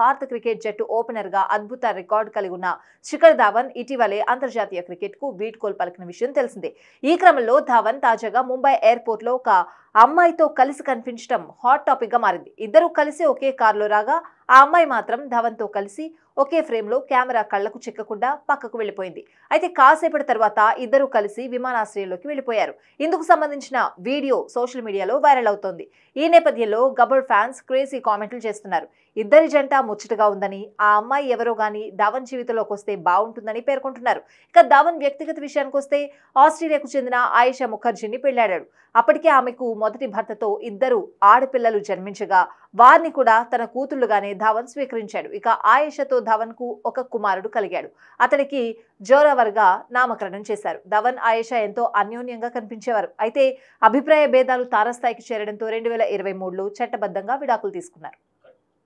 భారత క్రికెట్ జట్టు ఓపెనర్గా అద్భుత రికార్డు కలిగి ఉన్న శిఖర్ ధావన్ ఇటీవలే అంతర్జాతీయ క్రికెట్కు వీడ్కోలు పలికిన విషయం తెలిసిందే ఈ క్రమంలో ధావన్ తాజాగా ముంబై ఎయిర్పోర్ట్లో ఒక అమ్మాయితో కలిసి కనిపించడం హాట్ టాపిక్ గా మారింది ఇద్దరూ కలిసి ఒకే కారులో రాగా ఆ అమ్మాయి మాత్రం తో కలిసి ఒకే ఫ్రేమ్లో కెమెరా కళ్లకు చిక్కకుండా పక్కకు వెళ్లిపోయింది అయితే కాసేపటి తర్వాత ఇద్దరూ కలిసి విమానాశ్రయంలోకి వెళ్లిపోయారు ఇందుకు సంబంధించిన వీడియో సోషల్ మీడియాలో వైరల్ అవుతోంది ఈ నేపథ్యంలో గబర్ ఫ్యాన్స్ క్రేజీ కామెంట్లు చేస్తున్నారు ఇద్దరి జంట ముచ్చటగా ఉందని ఆ అమ్మాయి ఎవరో గాని ధవన్ జీవితంలోకి వస్తే బాగుంటుందని పేర్కొంటున్నారు ఇక ధవన్ వ్యక్తిగత విషయానికి వస్తే ఆస్ట్రేలియాకు చెందిన ఆయిషా ముఖర్జీని పెళ్లాడాడు అప్పటికే ఆమెకు మొదటి భర్తతో ఇద్దరు ఆడపిల్లలు జన్మించగా వారిని కూడా తన కూతుళ్లుగానే ధవన్ స్వీకరించాడు ఇక ఆయిషతో ధవన్కు ఒక కుమారుడు కలిగాడు అతడికి జోరావర్గా నామకరణం చేశారు ధవన్ ఆయేషా ఎంతో అన్యోన్యంగా కనిపించేవారు అయితే అభిప్రాయ భేదాలు తారస్థాయికి చేరడంతో రెండు వేల ఇరవై మూడులో చట్టబద్ధంగా విడాకులు తీసుకున్నారు